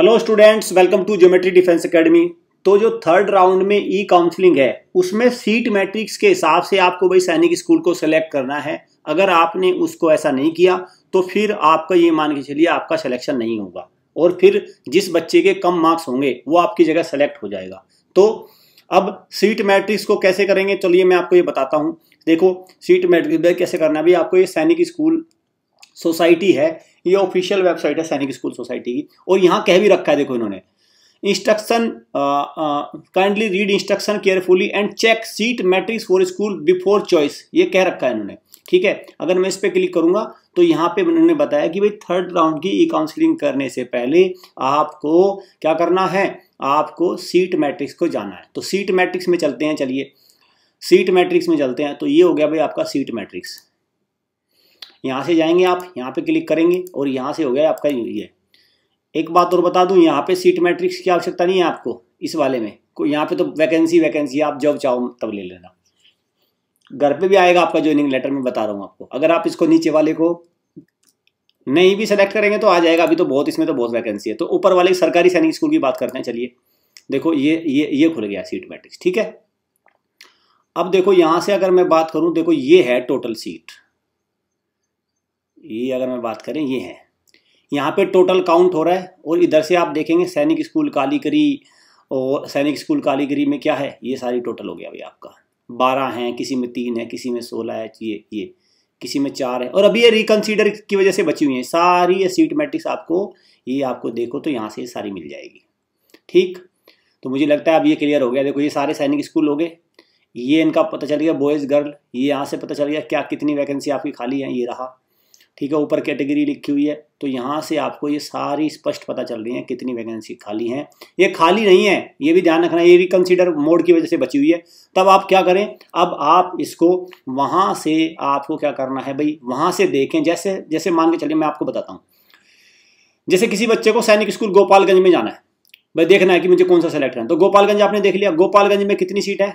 hello students welcome to geometry defence academy तो जो third round में ई काउंसलिंग है उसमें सीट मैट्रिक्स के हिसाब से आपको भाई सैनिक स्कूल को सिलेक्ट करना है अगर आपने उसको ऐसा नहीं किया तो फिर आपका ये मान के चलिए आपका सिलेक्शन नहीं होगा और फिर जिस बच्चे के कम मार्क्स होंगे वो आपकी जगह सेलेक्ट हो जाएगा तो अब सीट मैट्रिक्स को कैसे करेंगे चलिए मैं आपको ये बताता हूँ देखो सीट मैट्रिक कैसे करना भी आपको ये सैनिक स्कूल सोसाइटी है ये ऑफिशियल वेबसाइट है सैनिक स्कूल सोसाइटी की और यहाँ कह भी रखा है देखो इन्होंने instruction kindly read instruction carefully and check seat matrix for school before choice ये कह रखा है इन्होंने ठीक है अगर मैं इस पर क्लिक करूंगा तो यहाँ पे उन्होंने बताया कि भाई थर्ड राउंड की ई काउंसिलिंग करने से पहले आपको क्या करना है आपको सीट मैट्रिक्स को जाना है तो सीट मैट्रिक्स में चलते हैं चलिए सीट मैट्रिक्स में चलते हैं तो ये हो गया भाई आपका सीट मैट्रिक्स यहाँ से जाएंगे आप यहाँ पे क्लिक करेंगे और यहाँ से हो गया आपका ये एक बात और बता दूँ यहाँ पे सीट मैट्रिक्स की आवश्यकता नहीं है आपको इस वाले में कोई यहाँ पे तो वैकेंसी वैकेंसी आप जब चाहो तब ले लेना घर पे भी आएगा आपका ज्वाइनिंग लेटर में बता रहा हूँ आपको अगर आप इसको नीचे वाले को नहीं भी सिलेक्ट करेंगे तो आ जाएगा अभी तो बहुत इसमें तो बहुत वैकेंसी है तो ऊपर वाले सरकारी सैनिक स्कूल की बात करते हैं चलिए देखो ये ये ये खुल गया सीट मैट्रिक्स ठीक है अब देखो यहाँ से अगर मैं बात करूँ देखो ये है टोटल सीट ये अगर मैं बात करें ये है यहाँ पे टोटल काउंट हो रहा है और इधर से आप देखेंगे सैनिक स्कूल कालीगरी और सैनिक स्कूल कालीगरी में क्या है ये सारी टोटल हो गया भाई आपका बारह हैं किसी में तीन है किसी में सोलह है ये ये किसी में चार है और अभी ये रिकन्सिडर की वजह से बची हुई है सारी ये सीट मैट्रिक्स आपको ये आपको देखो तो यहाँ से सारी मिल जाएगी ठीक तो मुझे लगता है अब ये क्लियर हो गया देखो ये सारे सैनिक स्कूल हो गए ये इनका पता चल गया बॉयज़ गर्ल ये यहाँ से पता चल गया क्या कितनी वैकेंसी आपकी खाली है ये रहा ठीक है ऊपर कैटेगरी लिखी हुई है तो यहाँ से आपको ये सारी स्पष्ट पता चल रही है कितनी वैकेंसी खाली हैं ये खाली नहीं है ये भी ध्यान रखना ये रिकन्सिडर मोड की वजह से बची हुई है तब आप क्या करें अब आप इसको वहाँ से आपको क्या करना है भाई वहाँ से देखें जैसे जैसे मान के चलिए मैं आपको बताता हूँ जैसे किसी बच्चे को सैनिक स्कूल गोपालगंज में जाना है भाई देखना है कि मुझे कौन सा सेलेक्ट करना तो गोपालगंज आपने देख लिया गोपालगंज में कितनी सीट है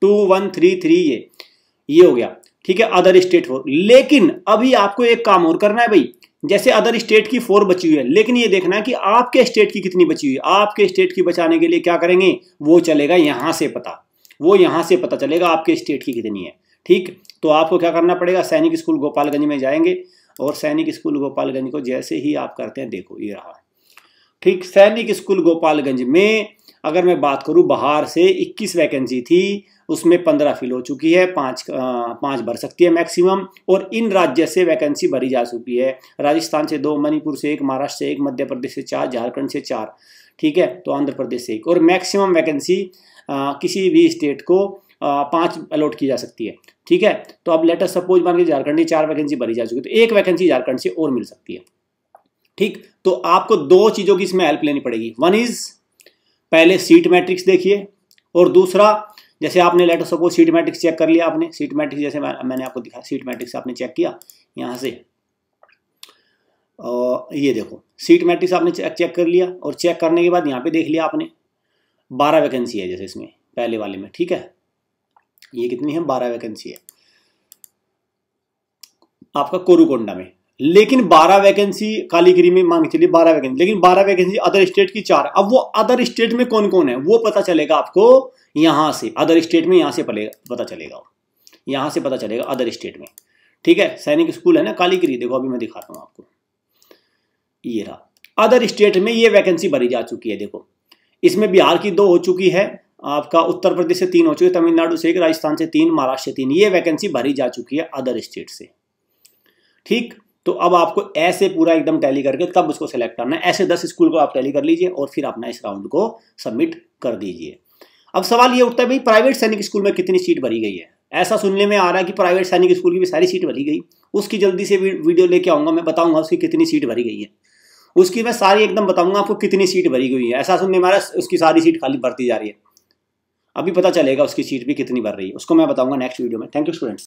टू वन थ्री थ्री ये ये हो गया ठीक है अदर स्टेट फोर लेकिन अभी आपको एक काम और करना है भाई जैसे अदर स्टेट की फोर बची हुई है लेकिन ये देखना है कि आपके स्टेट की कितनी बची हुई है आपके स्टेट की बचाने के लिए क्या करेंगे वो चलेगा यहां से पता वो यहां से पता चलेगा आपके स्टेट की कितनी है ठीक तो आपको क्या करना पड़ेगा सैनिक स्कूल गोपालगंज में जाएंगे और सैनिक स्कूल गोपालगंज को जैसे ही आप करते हैं देखो ये रहा ठीक सैनिक स्कूल गोपालगंज में अगर मैं बात करूं बाहर से 21 वैकेंसी थी उसमें पंद्रह फिल हो चुकी है पाँच पाँच भर सकती है मैक्सिमम और इन राज्य से वैकेंसी भरी जा चुकी है राजस्थान से दो मणिपुर से एक महाराष्ट्र से एक मध्य प्रदेश से चार झारखंड से चार ठीक है तो आंध्र प्रदेश से एक और मैक्सिमम वैकेंसी किसी भी स्टेट को पाँच अलॉट की जा सकती है ठीक है तो अब लेटर सपोज मान के झारखंड की चार वैकेंसी भरी जा चुकी है तो एक वैकेंसी झारखंड से और मिल सकती है ठीक तो आपको दो चीज़ों की इसमें हेल्प लेनी पड़ेगी वन इज़ पहले सीट मैट्रिक्स देखिए और दूसरा जैसे आपने letter suppose seat matrix check कर लिया आपने सीट मैट्रिक्स जैसे मैं, मैंने आपको दिखाया सीट मैट्रिक्स आपने चेक किया यहाँ से और ये देखो सीट मैट्रिक्स आपने चेक चेक कर लिया और चेक करने के बाद यहाँ पे देख लिया आपने बारह वैकेंसी है जैसे इसमें पहले वाले में ठीक है ये कितनी है बारह वैकेंसी है आपका कोरुकोंडा में लेकिन 12 वैकेंसी कालीगिरी में मांग चलिए 12 वैकेंसी लेकिन 12 वैकेंसी अदर स्टेट की चार अब वो अदर स्टेट में कौन कौन है वो पता चलेगा आपको यहां से अदर स्टेट में यहां से पता चलेगा यहां से पता चलेगा अदर स्टेट में ठीक है सैनिक स्कूल है ना कालीगिरी देखो अभी मैं दिखाता हूं आपको ये रहा अदर स्टेट में ये वैकेंसी भरी जा चुकी है देखो इसमें बिहार की दो हो चुकी है आपका उत्तर प्रदेश से तीन हो चुकी है तमिलनाडु से एक राजस्थान से तीन महाराष्ट्र से तीन ये वैकेंसी भरी जा चुकी है अदर स्टेट से ठीक तो अब आपको ऐसे पूरा एकदम टैली करके तब उसको सेलेक्ट करना है ऐसे दस स्कूल को आप टैली कर लीजिए और फिर अपना इस राउंड को सबमिट कर दीजिए अब सवाल ये उठता है भाई प्राइवेट सैनिक स्कूल में कितनी सीट भरी गई है ऐसा सुनने में आ रहा है कि प्राइवेट सैनिक स्कूल की भी सारी सीट भरी गई उसकी जल्दी से वीडियो लेके आऊँगा मैं बताऊँगा उसकी कितनी सीट भरी गई है उसकी मैं सारी एकदम बताऊँगा आपको कितनी सीट भरी गई है ऐसा सुनने में आ रहा है उसकी सारी सीट खाली भरती जा रही है अभी पता चलेगा उसकी सीट भी कितनी भर रही है उसको मैं बताऊँगा नेक्स्ट वीडियो में थैंक यू स्टूडेंट्स